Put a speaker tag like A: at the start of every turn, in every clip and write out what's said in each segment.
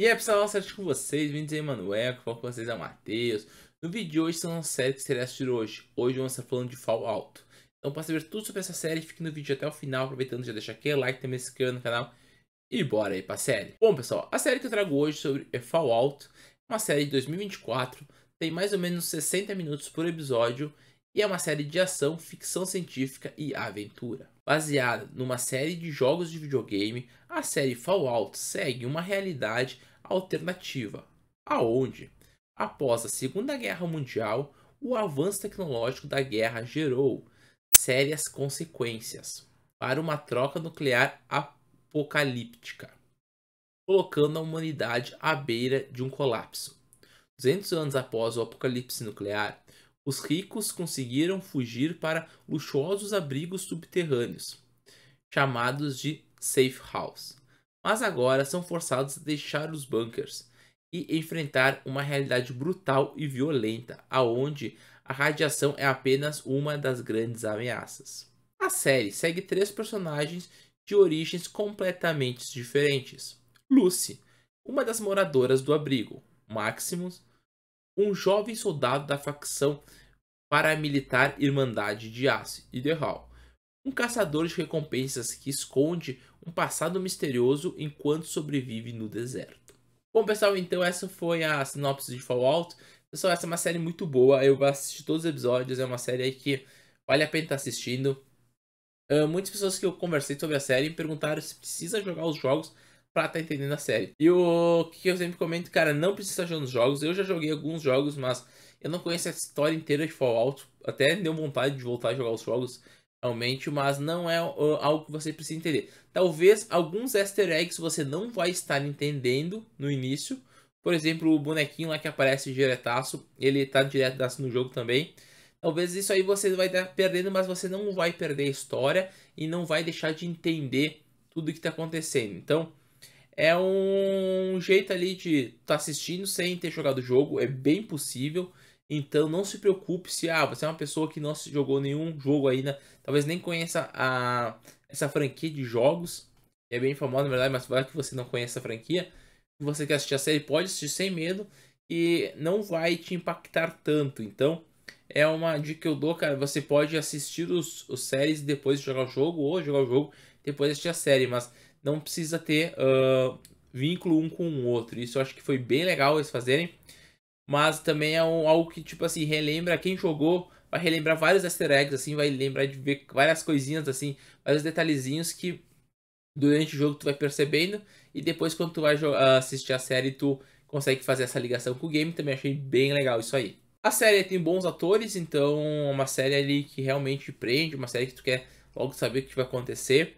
A: E aí pessoal, certo com vocês? Vindos aí, Manuel, é, que com vocês é o Matheus. No vídeo de hoje são uma série que será assistir hoje. Hoje vamos estar falando de Fallout. Então para saber tudo sobre essa série, fique no vídeo até o final, aproveitando já deixar aquele like, também se inscreva no canal e bora aí para a série. Bom pessoal, a série que eu trago hoje sobre é Fallout, uma série de 2024, tem mais ou menos 60 minutos por episódio e é uma série de ação, ficção científica e aventura. Baseada numa série de jogos de videogame, a série Fallout segue uma realidade alternativa, aonde, após a Segunda Guerra Mundial, o avanço tecnológico da guerra gerou sérias consequências para uma troca nuclear apocalíptica, colocando a humanidade à beira de um colapso. 200 anos após o apocalipse nuclear, os ricos conseguiram fugir para luxuosos abrigos subterrâneos, chamados de safe house, mas agora são forçados a deixar os bunkers e enfrentar uma realidade brutal e violenta, aonde a radiação é apenas uma das grandes ameaças. A série segue três personagens de origens completamente diferentes. Lucy, uma das moradoras do abrigo, Maximus, um jovem soldado da facção paramilitar Irmandade de Ace e um caçador de recompensas que esconde um passado misterioso enquanto sobrevive no deserto. Bom, pessoal, então essa foi a sinopse de Fallout. Pessoal, essa é uma série muito boa, eu assisti todos os episódios, é uma série que vale a pena estar assistindo. Uh, muitas pessoas que eu conversei sobre a série me perguntaram se precisa jogar os jogos pra tá entendendo a série. E o que eu sempre comento, cara, não precisa estar jogando jogos. Eu já joguei alguns jogos, mas eu não conheço a história inteira de Fallout. Até deu vontade de voltar a jogar os jogos realmente, mas não é uh, algo que você precisa entender. Talvez alguns easter eggs você não vai estar entendendo no início. Por exemplo, o bonequinho lá que aparece diretaço, ele tá direto no jogo também. Talvez isso aí você vai estar perdendo, mas você não vai perder a história e não vai deixar de entender tudo que está acontecendo. Então, é um jeito ali de estar tá assistindo sem ter jogado o jogo, é bem possível. Então não se preocupe se ah, você é uma pessoa que não se jogou nenhum jogo ainda, talvez nem conheça a, essa franquia de jogos, é bem famosa na verdade, mas vai que você não conheça a franquia. Se você quer assistir a série, pode assistir sem medo e não vai te impactar tanto. Então é uma dica que eu dou, cara. Você pode assistir os, os séries depois de jogar o jogo, ou jogar o jogo depois de assistir a série, mas não precisa ter uh, vínculo um com o outro. Isso eu acho que foi bem legal eles fazerem. Mas também é um, algo que, tipo assim, relembra quem jogou, vai relembrar vários easter eggs, assim, vai lembrar de ver várias coisinhas, assim, vários detalhezinhos que durante o jogo tu vai percebendo. E depois, quando tu vai ah, assistir a série, tu consegue fazer essa ligação com o game. Também achei bem legal isso aí. A série tem bons atores, então é uma série ali que realmente prende, uma série que tu quer logo saber o que vai acontecer.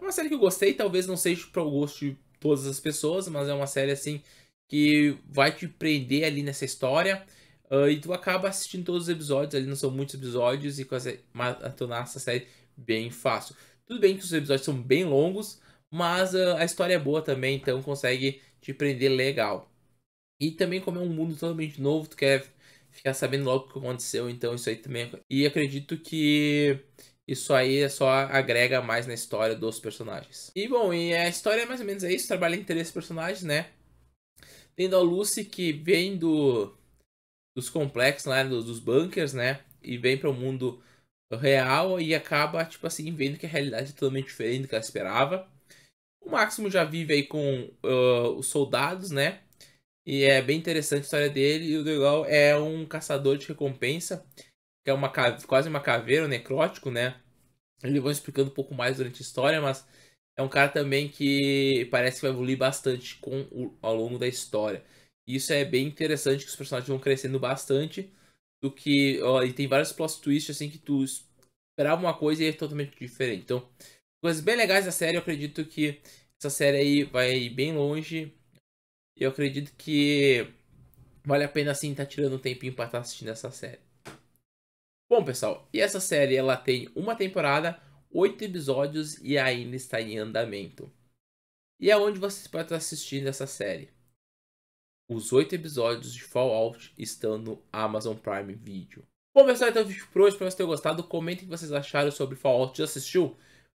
A: É uma série que eu gostei, talvez não seja para o gosto de todas as pessoas, mas é uma série assim que vai te prender ali nessa história. Uh, e tu acaba assistindo todos os episódios, ali não são muitos episódios, e quase maratonar essa série bem fácil. Tudo bem que os episódios são bem longos, mas uh, a história é boa também, então consegue te prender legal. E também, como é um mundo totalmente novo, tu quer ficar sabendo logo o que aconteceu, então isso aí também. É... E acredito que isso aí só agrega mais na história dos personagens. E bom, e a história é mais ou menos é isso, trabalha interesse dos personagens, né? Tendo a Lucy que vem do dos complexos lá, dos, dos bunkers, né? E vem para o mundo real e acaba, tipo assim, vendo que a realidade é totalmente diferente do que ela esperava. O Máximo já vive aí com uh, os soldados, né? E é bem interessante a história dele. E o legal é um caçador de recompensa que é uma, quase uma caveira, um necrótico, né? Eles vão explicando um pouco mais durante a história, mas é um cara também que parece que vai evoluir bastante com o, ao longo da história. E isso é bem interessante, que os personagens vão crescendo bastante. Do que. Ó, e tem vários plot twists assim que tu esperava uma coisa e é totalmente diferente. Então, coisas bem legais da série, eu acredito que essa série aí vai bem longe. Eu acredito que vale a pena assim estar tá tirando um tempinho para estar tá assistindo essa série. Bom, pessoal, e essa série ela tem uma temporada, oito episódios e ainda está em andamento. E aonde é você vocês podem estar assistindo essa série. Os oito episódios de Fallout estão no Amazon Prime Video. Bom, pessoal, então vídeo por hoje. Espero que vocês tenham gostado. Comentem o que vocês acharam sobre Fallout. Já assistiu?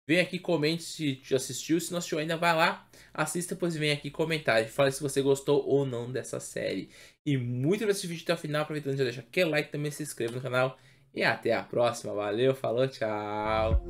A: Vem aqui, comente se já assistiu. Se não assistiu ainda, vai lá, assista, depois vem aqui comentar. Fale se você gostou ou não dessa série. E muito obrigado esse o vídeo até o final. Aproveitando, já deixa aquele like também, se inscreva no canal e até a próxima. Valeu, falou, tchau.